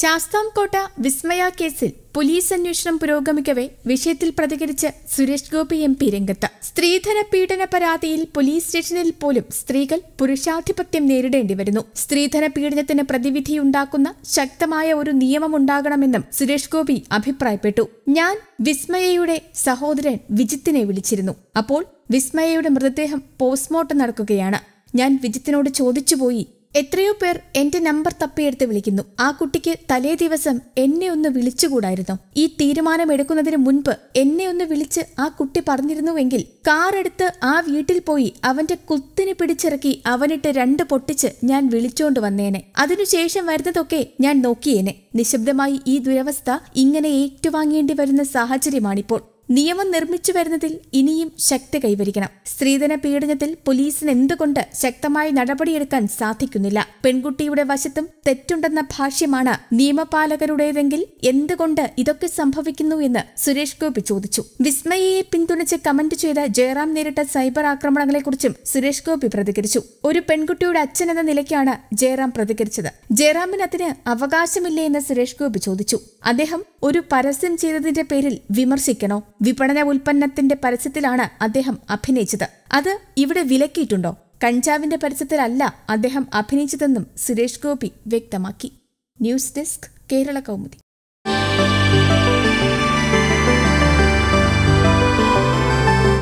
ശാസ്താംകോട്ട വിസ്മയ കേസിൽ പോലീസ് അന്വേഷണം പുരോഗമിക്കവേ വിഷയത്തിൽ പ്രതികരിച്ച് സുരേഷ് ഗോപി എം പി രംഗത്ത് സ്ത്രീധന പീഡന പരാതിയിൽ പോലീസ് സ്റ്റേഷനിൽ പോലും സ്ത്രീകൾ പുരുഷാധിപത്യം നേരിടേണ്ടി വരുന്നു സ്ത്രീധന പീഡനത്തിന് പ്രതിവിധിയുണ്ടാക്കുന്ന ശക്തമായ ഒരു നിയമം ഉണ്ടാകണമെന്നും സുരേഷ് ഗോപി അഭിപ്രായപ്പെട്ടു ഞാൻ വിസ്മയയുടെ സഹോദരൻ വിജിത്തിനെ വിളിച്ചിരുന്നു അപ്പോൾ വിസ്മയയുടെ മൃതദേഹം പോസ്റ്റ്മോർട്ടം നടക്കുകയാണ് ഞാൻ വിജിത്തിനോട് ചോദിച്ചുപോയി എത്രയോ പേർ എന്റെ നമ്പർ തപ്പിയെടുത്ത് വിളിക്കുന്നു ആ കുട്ടിക്ക് തലേ ദിവസം എന്നെ ഒന്ന് വിളിച്ചുകൂടായിരുന്നു ഈ തീരുമാനമെടുക്കുന്നതിന് മുൻപ് എന്നെ ഒന്ന് വിളിച്ച് ആ കുട്ടി പറഞ്ഞിരുന്നുവെങ്കിൽ കാറെടുത്ത് ആ വീട്ടിൽ പോയി അവന്റെ കുത്തിനെ പിടിച്ചിറക്കി അവനിട്ട് രണ്ട് പൊട്ടിച്ച് ഞാൻ വിളിച്ചോണ്ട് വന്നേനെ അതിനുശേഷം വരുന്നതൊക്കെ ഞാൻ നോക്കിയേനെ നിശബ്ദമായി ഈ ദുരവസ്ഥ ഇങ്ങനെ ഏറ്റുവാങ്ങേണ്ടി വരുന്ന സാഹചര്യമാണിപ്പോൾ നിയമം നിർമ്മിച്ചു വരുന്നതിൽ ഇനിയും ശക്തി കൈവരിക്കണം സ്ത്രീധന പീഡനത്തിൽ പോലീസിന് എന്തുകൊണ്ട് ശക്തമായി നടപടിയെടുക്കാൻ സാധിക്കുന്നില്ല പെൺകുട്ടിയുടെ വശത്തും തെറ്റുണ്ടെന്ന ഭാഷ്യമാണ് നിയമപാലകരുടേതെങ്കിൽ എന്തുകൊണ്ട് ഇതൊക്കെ സംഭവിക്കുന്നു എന്ന് സുരേഷ് ഗോപി ചോദിച്ചു വിസ്മയയെ പിന്തുണച്ച് കമന്റ് ചെയ്ത ജയറാം നേരിട്ട സൈബർ ആക്രമണങ്ങളെക്കുറിച്ചും സുരേഷ് ഗോപി പ്രതികരിച്ചു ഒരു പെൺകുട്ടിയുടെ അച്ഛൻ എന്ന നിലയ്ക്കാണ് ജയറാം പ്രതികരിച്ചത് ജയറാമിന് അതിന് അവകാശമില്ലേ എന്ന് സുരേഷ് ഗോപി ചോദിച്ചു അദ്ദേഹം ഒരു പരസ്യം ചെയ്തതിന്റെ പേരിൽ വിമർശിക്കണോ വിപണന ഉൽപ്പന്നത്തിന്റെ പരസ്യത്തിലാണ് അദ്ദേഹം അഭിനയിച്ചത് അത് ഇവിടെ വിലക്കിയിട്ടുണ്ടോ കഞ്ചാവിന്റെ പരസ്യത്തിലല്ല അദ്ദേഹം അഭിനയിച്ചതെന്നും സുരേഷ് ഗോപി വ്യക്തമാക്കി ന്യൂസ് ഡെസ്ക് കേരള കൗമുദി